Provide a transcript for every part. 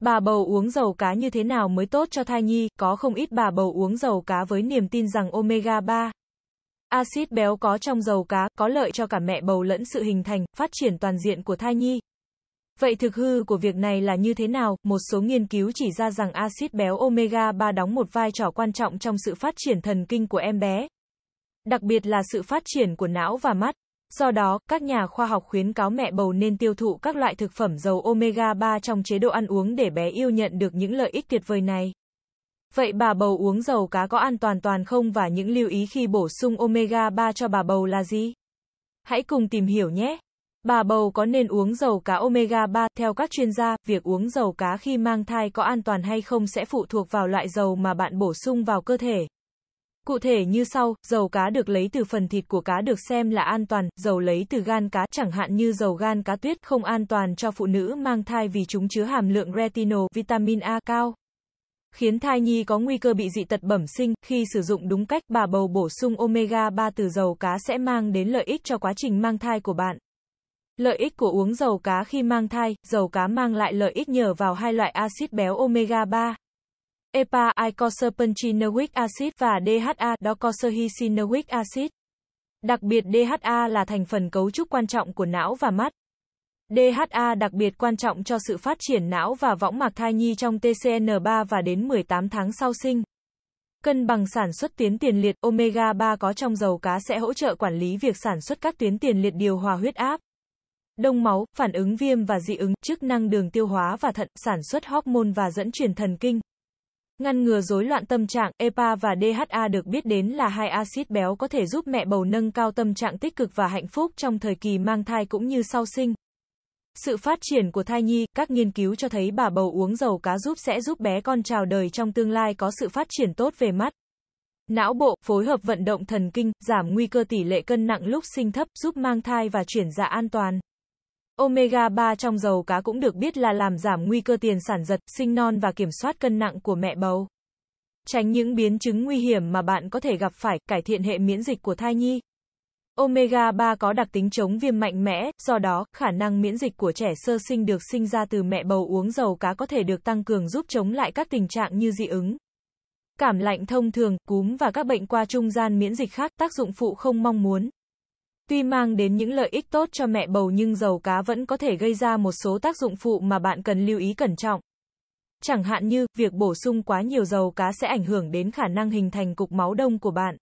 Bà bầu uống dầu cá như thế nào mới tốt cho thai nhi, có không ít bà bầu uống dầu cá với niềm tin rằng omega 3 axit béo có trong dầu cá có lợi cho cả mẹ bầu lẫn sự hình thành, phát triển toàn diện của thai nhi. Vậy thực hư của việc này là như thế nào? Một số nghiên cứu chỉ ra rằng axit béo omega 3 đóng một vai trò quan trọng trong sự phát triển thần kinh của em bé, đặc biệt là sự phát triển của não và mắt. Do đó, các nhà khoa học khuyến cáo mẹ bầu nên tiêu thụ các loại thực phẩm dầu omega 3 trong chế độ ăn uống để bé yêu nhận được những lợi ích tuyệt vời này. Vậy bà bầu uống dầu cá có an toàn toàn không và những lưu ý khi bổ sung omega 3 cho bà bầu là gì? Hãy cùng tìm hiểu nhé. Bà bầu có nên uống dầu cá omega 3? Theo các chuyên gia, việc uống dầu cá khi mang thai có an toàn hay không sẽ phụ thuộc vào loại dầu mà bạn bổ sung vào cơ thể. Cụ thể như sau, dầu cá được lấy từ phần thịt của cá được xem là an toàn, dầu lấy từ gan cá chẳng hạn như dầu gan cá tuyết không an toàn cho phụ nữ mang thai vì chúng chứa hàm lượng retinol, vitamin A cao khiến thai nhi có nguy cơ bị dị tật bẩm sinh, khi sử dụng đúng cách bà bầu bổ sung omega 3 từ dầu cá sẽ mang đến lợi ích cho quá trình mang thai của bạn. Lợi ích của uống dầu cá khi mang thai, dầu cá mang lại lợi ích nhờ vào hai loại axit béo omega 3. EPA icosapenchinoic acid và DHA docosahexaenoic acid. Đặc biệt DHA là thành phần cấu trúc quan trọng của não và mắt. DHA đặc biệt quan trọng cho sự phát triển não và võng mạc thai nhi trong TCN3 và đến 18 tháng sau sinh. Cân bằng sản xuất tuyến tiền liệt omega 3 có trong dầu cá sẽ hỗ trợ quản lý việc sản xuất các tuyến tiền liệt điều hòa huyết áp, đông máu, phản ứng viêm và dị ứng, chức năng đường tiêu hóa và thận, sản xuất hormone và dẫn truyền thần kinh. Ngăn ngừa rối loạn tâm trạng, EPA và DHA được biết đến là hai axit béo có thể giúp mẹ bầu nâng cao tâm trạng tích cực và hạnh phúc trong thời kỳ mang thai cũng như sau sinh. Sự phát triển của thai nhi, các nghiên cứu cho thấy bà bầu uống dầu cá giúp sẽ giúp bé con chào đời trong tương lai có sự phát triển tốt về mắt. Não bộ, phối hợp vận động thần kinh, giảm nguy cơ tỷ lệ cân nặng lúc sinh thấp, giúp mang thai và chuyển dạ an toàn. Omega 3 trong dầu cá cũng được biết là làm giảm nguy cơ tiền sản giật, sinh non và kiểm soát cân nặng của mẹ bầu. Tránh những biến chứng nguy hiểm mà bạn có thể gặp phải, cải thiện hệ miễn dịch của thai nhi. Omega 3 có đặc tính chống viêm mạnh mẽ, do đó, khả năng miễn dịch của trẻ sơ sinh được sinh ra từ mẹ bầu uống dầu cá có thể được tăng cường giúp chống lại các tình trạng như dị ứng. Cảm lạnh thông thường, cúm và các bệnh qua trung gian miễn dịch khác tác dụng phụ không mong muốn. Tuy mang đến những lợi ích tốt cho mẹ bầu nhưng dầu cá vẫn có thể gây ra một số tác dụng phụ mà bạn cần lưu ý cẩn trọng. Chẳng hạn như, việc bổ sung quá nhiều dầu cá sẽ ảnh hưởng đến khả năng hình thành cục máu đông của bạn.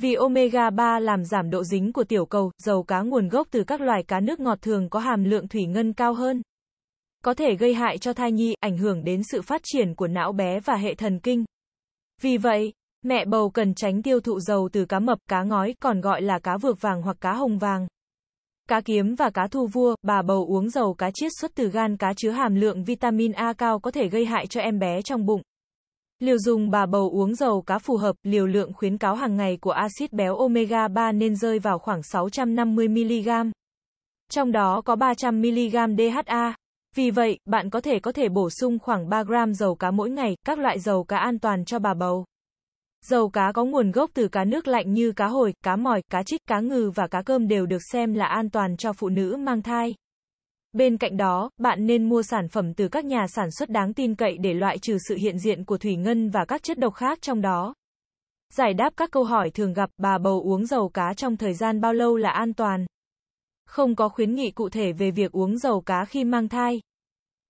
Vì omega 3 làm giảm độ dính của tiểu cầu, dầu cá nguồn gốc từ các loài cá nước ngọt thường có hàm lượng thủy ngân cao hơn. Có thể gây hại cho thai nhi, ảnh hưởng đến sự phát triển của não bé và hệ thần kinh. Vì vậy, Mẹ bầu cần tránh tiêu thụ dầu từ cá mập, cá ngói, còn gọi là cá vược vàng hoặc cá hồng vàng. Cá kiếm và cá thu vua, bà bầu uống dầu cá chiết xuất từ gan cá chứa hàm lượng vitamin A cao có thể gây hại cho em bé trong bụng. Liều dùng bà bầu uống dầu cá phù hợp, liều lượng khuyến cáo hàng ngày của axit béo omega 3 nên rơi vào khoảng 650 mg. Trong đó có 300 mg DHA. Vì vậy, bạn có thể có thể bổ sung khoảng 3 gram dầu cá mỗi ngày, các loại dầu cá an toàn cho bà bầu. Dầu cá có nguồn gốc từ cá nước lạnh như cá hồi, cá mỏi, cá trích, cá ngừ và cá cơm đều được xem là an toàn cho phụ nữ mang thai. Bên cạnh đó, bạn nên mua sản phẩm từ các nhà sản xuất đáng tin cậy để loại trừ sự hiện diện của thủy ngân và các chất độc khác trong đó. Giải đáp các câu hỏi thường gặp bà bầu uống dầu cá trong thời gian bao lâu là an toàn. Không có khuyến nghị cụ thể về việc uống dầu cá khi mang thai.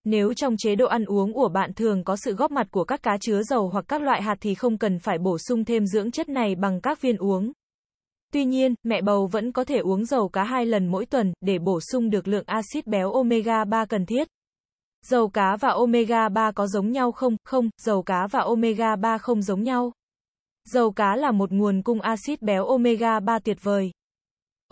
Nếu trong chế độ ăn uống của bạn thường có sự góp mặt của các cá chứa dầu hoặc các loại hạt thì không cần phải bổ sung thêm dưỡng chất này bằng các viên uống. Tuy nhiên, mẹ bầu vẫn có thể uống dầu cá hai lần mỗi tuần để bổ sung được lượng axit béo omega 3 cần thiết. Dầu cá và omega 3 có giống nhau không? Không, dầu cá và omega 3 không giống nhau. Dầu cá là một nguồn cung axit béo omega 3 tuyệt vời.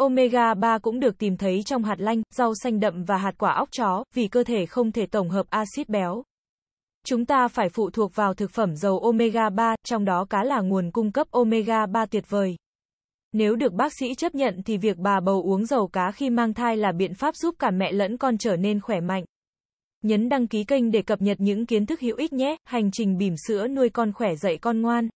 Omega 3 cũng được tìm thấy trong hạt lanh, rau xanh đậm và hạt quả óc chó, vì cơ thể không thể tổng hợp axit béo. Chúng ta phải phụ thuộc vào thực phẩm dầu omega 3, trong đó cá là nguồn cung cấp omega 3 tuyệt vời. Nếu được bác sĩ chấp nhận thì việc bà bầu uống dầu cá khi mang thai là biện pháp giúp cả mẹ lẫn con trở nên khỏe mạnh. Nhấn đăng ký kênh để cập nhật những kiến thức hữu ích nhé, hành trình bỉm sữa nuôi con khỏe dạy con ngoan.